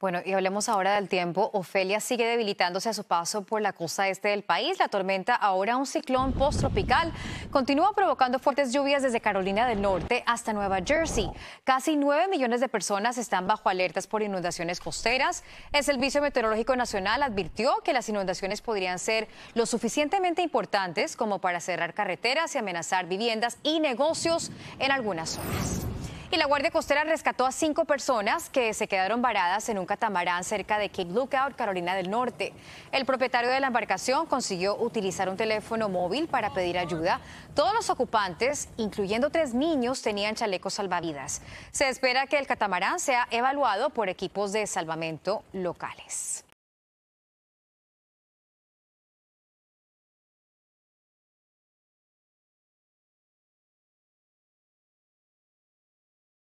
Bueno, y hablemos ahora del tiempo. Ofelia sigue debilitándose a su paso por la costa este del país. La tormenta, ahora un ciclón post tropical, continúa provocando fuertes lluvias desde Carolina del Norte hasta Nueva Jersey. Casi nueve millones de personas están bajo alertas por inundaciones costeras. El Servicio Meteorológico Nacional advirtió que las inundaciones podrían ser lo suficientemente importantes como para cerrar carreteras y amenazar viviendas y negocios en algunas zonas. Y la Guardia Costera rescató a cinco personas que se quedaron varadas en un catamarán cerca de Cape Lookout, Carolina del Norte. El propietario de la embarcación consiguió utilizar un teléfono móvil para pedir ayuda. Todos los ocupantes, incluyendo tres niños, tenían chalecos salvavidas. Se espera que el catamarán sea evaluado por equipos de salvamento locales.